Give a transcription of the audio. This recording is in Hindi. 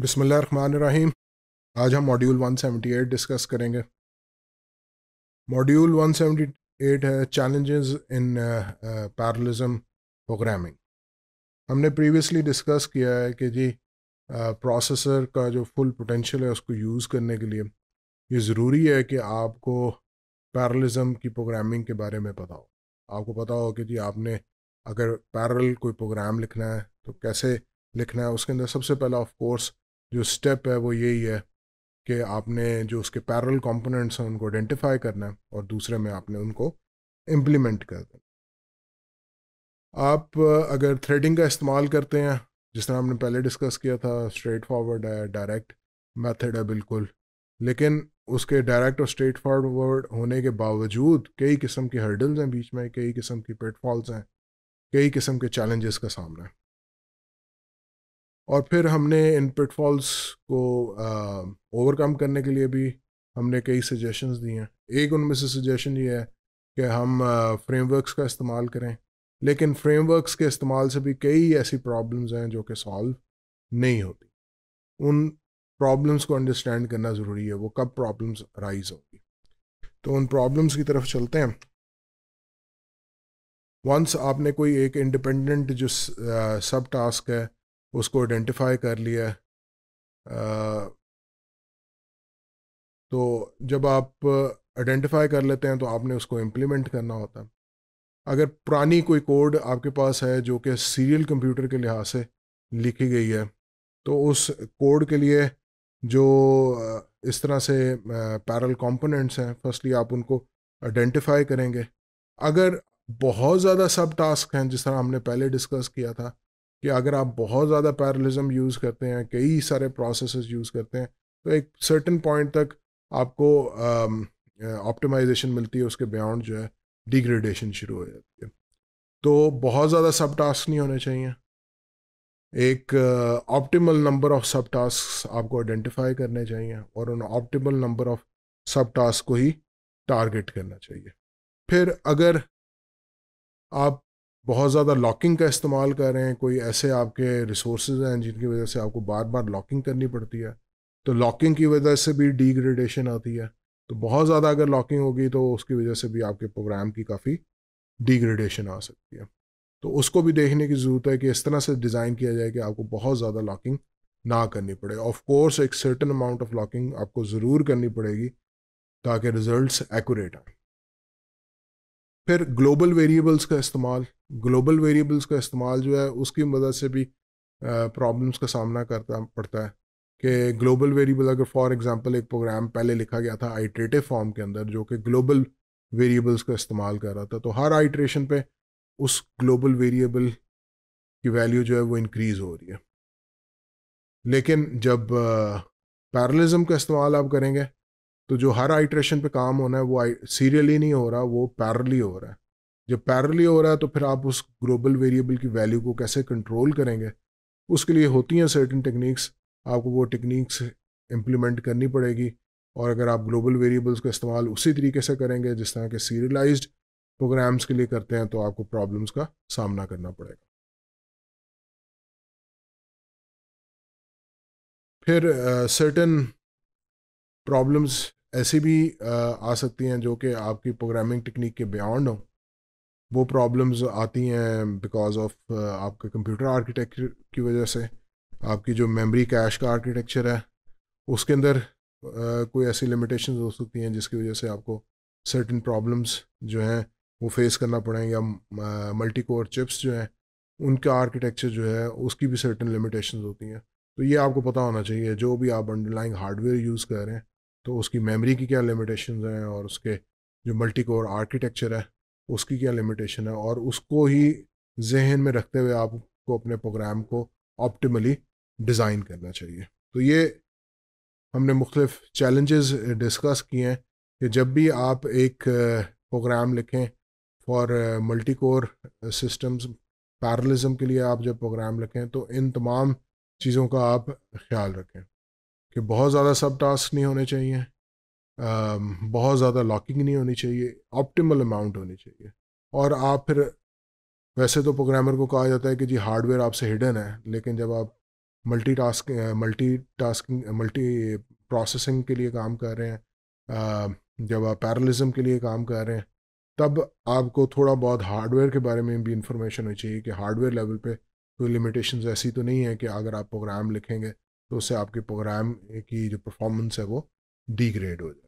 बिसमीम आज हम मॉड्यूल 178 डिस्कस करेंगे मॉड्यूल 178 है चैलेंजेस इन पैरलिज्म प्रोग्रामिंग हमने प्रीवियसली डिस्कस किया है कि जी प्रोसेसर uh, का जो फुल पोटेंशियल है उसको यूज़ करने के लिए ये ज़रूरी है कि आपको पैरलिज्म की प्रोग्रामिंग के बारे में पता हो आपको पता हो कि जी आपने अगर पैरल कोई प्रोग्राम लिखना है तो कैसे लिखना है उसके अंदर सबसे पहला ऑफ कोर्स जो स्टेप है वो यही है कि आपने जो उसके पैरल कंपोनेंट्स हैं उनको आइडेंटिफाई करना है और दूसरे में आपने उनको इम्प्लीमेंट कर देना आप अगर थ्रेडिंग का इस्तेमाल करते हैं जिस तरह हमने पहले डिस्कस किया था स्ट्रेट फॉरवर्ड है डायरेक्ट मेथड है बिल्कुल लेकिन उसके डायरेक्ट और स्ट्रेट फॉरवर्ड होने के बावजूद कई किस्म के हर्डल्स हैं बीच में कई किस्म की पेटफॉल्स हैं कई किस्म के चैलेंजेस का सामना है और फिर हमने इन पिटफॉल्स को ओवरकम करने के लिए भी हमने कई सजेशंस दिए हैं एक उनमें से सजेशन ये है कि हम फ्रेमवर्क्स का इस्तेमाल करें लेकिन फ्रेमवर्क्स के इस्तेमाल से भी कई ऐसी प्रॉब्लम्स हैं जो कि सॉल्व नहीं होती उन प्रॉब्लम्स को अंडरस्टैंड करना ज़रूरी है वो कब प्रॉब्लम्स राइज होंगी तो उन प्रॉब्लम्स की तरफ चलते हैं वंस आपने कोई एक इंडिपेंडेंट जो सब टास्क है उसको आइडेंटिफाई कर लिया आ, तो जब आप आइडेंटिफाई कर लेते हैं तो आपने उसको इम्प्लीमेंट करना होता है अगर पुरानी कोई कोड आपके पास है जो कि सीरियल कंप्यूटर के लिहाज से लिखी गई है तो उस कोड के लिए जो इस तरह से पैरल कंपोनेंट्स हैं फर्स्टली आप उनको आइडेंटिफाई करेंगे अगर बहुत ज़्यादा सब टास्क हैं जिस तरह हमने पहले डिस्कस किया था कि अगर आप बहुत ज़्यादा पैरलिज्म यूज़ करते हैं कई सारे प्रोसेस यूज़ करते हैं तो एक सर्टन पॉइंट तक आपको ऑप्टिमाइजेशन um, मिलती है उसके बियॉन्ड जो है डिग्रेडेशन शुरू हो जाती है तो बहुत ज़्यादा सब टास्क नहीं होने चाहिए एक optimal number of subtask आपको आइडेंटिफाई करने चाहिए और उन optimal number of subtask को ही टारगेट करना चाहिए फिर अगर आप बहुत ज़्यादा लॉकिंग का इस्तेमाल कर रहे हैं कोई ऐसे आपके रिसोर्स हैं जिनकी वजह से आपको बार बार लॉकिंग करनी पड़ती है तो लॉकिंग की वजह से भी डिग्रेडेशन आती है तो बहुत ज़्यादा अगर लॉकिंग होगी तो उसकी वजह से भी आपके प्रोग्राम की काफ़ी डिग्रेडेशन आ सकती है तो उसको भी देखने की ज़रूरत है कि इस तरह से डिज़ाइन किया जाए कि आपको बहुत ज़्यादा लॉकिंग ना करनी पड़े ऑफ कोर्स एक सर्टन अमाउंट ऑफ लॉकिंग आपको ज़रूर करनी पड़ेगी ताकि रिजल्ट्स एक्यूरेट आए फिर ग्लोबल वेरिएबल्स का इस्तेमाल ग्लोबल वेरिएबल्स का इस्तेमाल जो है उसकी मदद से भी प्रॉब्लम्स का सामना करना पड़ता है कि ग्लोबल वेरिएबल अगर फॉर एग्जांपल एक प्रोग्राम पहले लिखा गया था आइट्रेटिव फॉर्म के अंदर जो कि ग्लोबल वेरिएबल्स का इस्तेमाल कर रहा था तो हर आइट्रेशन पे उस ग्लोबल वेरिएबल की वैल्यू जो है वो इंक्रीज़ हो रही है लेकिन जब पैरलिज्म का इस्तेमाल आप करेंगे तो जो हर आइट्रेशन पे काम होना है वो सीरियली नहीं हो रहा वो पैरली हो रहा है जब पैरली हो रहा है तो फिर आप उस ग्लोबल वेरिएबल की वैल्यू को कैसे कंट्रोल करेंगे उसके लिए होती हैं सर्टन टेक्निक्स आपको वो टेक्निक्स इम्प्लीमेंट करनी पड़ेगी और अगर आप ग्लोबल वेरिएबल्स का इस्तेमाल उसी तरीके से करेंगे जिस तरह के सीरियलाइज्ड प्रोग्राम्स के लिए करते हैं तो आपको प्रॉब्लम्स का सामना करना पड़ेगा फिर सर्टन प्रॉब्लम्स ऐसी भी आ सकती हैं जो कि आपकी प्रोग्रामिंग टेक्निक के बियॉन्ड हो वो प्रॉब्लम्स आती हैं बिकॉज ऑफ आपके कंप्यूटर आर्किटेक्चर की वजह से आपकी जो मेमोरी कैश का आर्किटेक्चर है उसके अंदर कोई ऐसी लिमिटेशन हो सकती हैं जिसकी वजह से आपको सर्टन प्रॉब्लम्स जो हैं वो फेस करना पड़े या मल्टी कोर चिप्स जो हैं उनका आर्किटेक्चर जो है उसकी भी सर्टन लिमिटेशन होती हैं तो ये आपको पता होना चाहिए जो भी आप अंडरलाइंग हार्डवेयर यूज़ कर रहे हैं तो उसकी मेमोरी की क्या लिमिटेशन हैं और उसके जो मल्टी कोर आर्किटेक्चर है उसकी क्या लिमिटेशन है और उसको ही जहन में रखते हुए आपको अपने प्रोग्राम को ऑप्टिमली डिज़ाइन करना चाहिए तो ये हमने मुख्तफ चैलेंजेस डिस्कस किए हैं कि जब भी आप एक प्रोग्राम लिखें for multi core systems parallelism के लिए आप जब प्रोग्राम लिखें तो इन तमाम चीज़ों का आप ख्याल रखें कि बहुत ज़्यादा सब टास्क नहीं होने चाहिए बहुत ज़्यादा लॉकिंग नहीं होनी चाहिए ऑप्टिमल अमाउंट होनी चाहिए और आप फिर वैसे तो प्रोग्रामर को कहा जाता है कि जी हार्डवेयर आपसे हिडन है लेकिन जब आप multi task multi tasking multi processing के लिए काम कर रहे हैं जब आप पैरलिज्म के लिए काम कर रहे हैं तब आपको थोड़ा बहुत हार्डवेयर के बारे में भी इंफॉर्मेशन होनी चाहिए कि हार्डवेयर लेवल पे कोई लिमिटेशंस ऐसी तो नहीं है कि अगर आप प्रोग्राम लिखेंगे तो उससे आपके प्रोग्राम की जो परफॉर्मेंस है वो डिग्रेड हो जाए